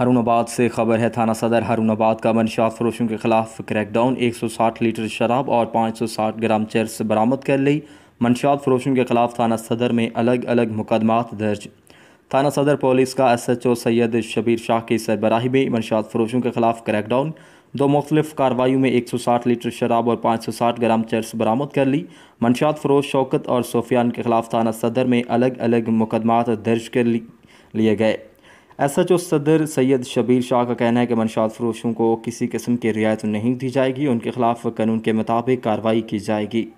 हरूणाबाद से खबर है थाना सदर आबाद का मनशात फरोशों के खिलाफ क्रैकडाउन 160 लीटर शराब और 560 ग्राम चर्स बरामद कर ली मनशात फरोशों के खिलाफ थाना सदर में अलग अलग मुकदमा दर्ज थाना सदर पुलिस का S H O Syed Shabir Shah की सरबराही में मनशात फरोशों के खिलाफ क्रैकडाउन दो मुख्तलिफ कार्रवाई में 160 लीटर शराब और 560 ग्राम चर्स बरामद कर ली मनशात फरोश शौकत और सोफियान के खिलाफ थाना सदर में अलग अलग मुकदमा दर्ज कर लिए गए एस एच ओ सदर सैयद शबीर शाह का कहना है कि मनशात फरोशों को किसी किस्म की रियायत नहीं दी जाएगी उनके खिलाफ कानून के मुताबिक कार्रवाई की जाएगी